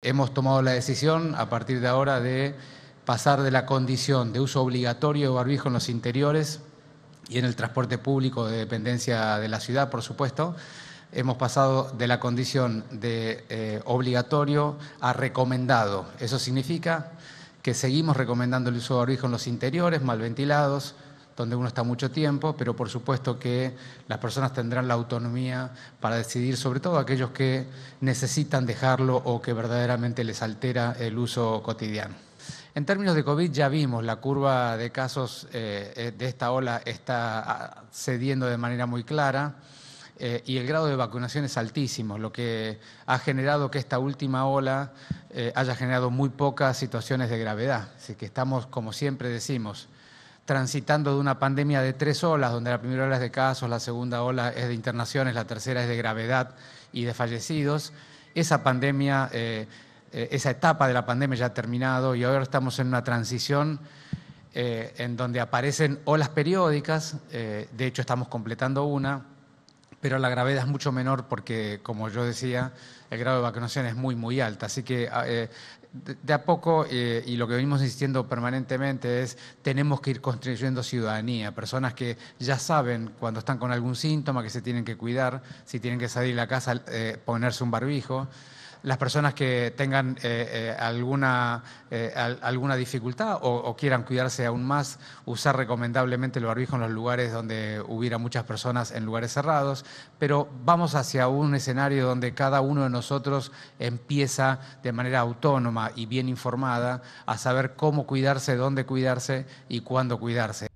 Hemos tomado la decisión a partir de ahora de pasar de la condición de uso obligatorio de barbijo en los interiores y en el transporte público de dependencia de la ciudad, por supuesto. Hemos pasado de la condición de eh, obligatorio a recomendado. Eso significa que seguimos recomendando el uso de barbijo en los interiores mal ventilados, donde uno está mucho tiempo, pero por supuesto que las personas tendrán la autonomía para decidir, sobre todo aquellos que necesitan dejarlo o que verdaderamente les altera el uso cotidiano. En términos de COVID ya vimos la curva de casos eh, eh, de esta ola está ah, cediendo de manera muy clara. Eh, y el grado de vacunación es altísimo, lo que ha generado que esta última ola haya generado muy pocas situaciones de gravedad. Así que estamos, como siempre decimos, transitando de una pandemia de tres olas, donde la primera ola es de casos, la segunda ola es de internaciones, la tercera es de gravedad y de fallecidos. Esa pandemia, eh, eh, esa etapa de la pandemia ya ha terminado y ahora estamos en una transición eh, en donde aparecen olas periódicas, de hecho estamos completando una, pero la gravedad es mucho menor porque, como yo decía, el grado de vacunación es muy, muy alta. Así que ah, eh, de a poco, eh, y lo que venimos insistiendo permanentemente es, tenemos que ir construyendo ciudadanía, personas que ya saben cuando están con algún síntoma que se tienen que cuidar, si tienen que salir de la casa, eh, ponerse un barbijo las personas que tengan eh, eh, alguna, eh, alguna dificultad o, quieran cuidarse aún más, usar recomendablemente el barbijo en los lugares donde hubiera muchas personas en lugares cerrados, pero vamos hacia un escenario donde cada uno de nosotros empieza de manera autónoma y bien informada a saber cómo cuidarse, dónde cuidarse y cuándo cuidarse.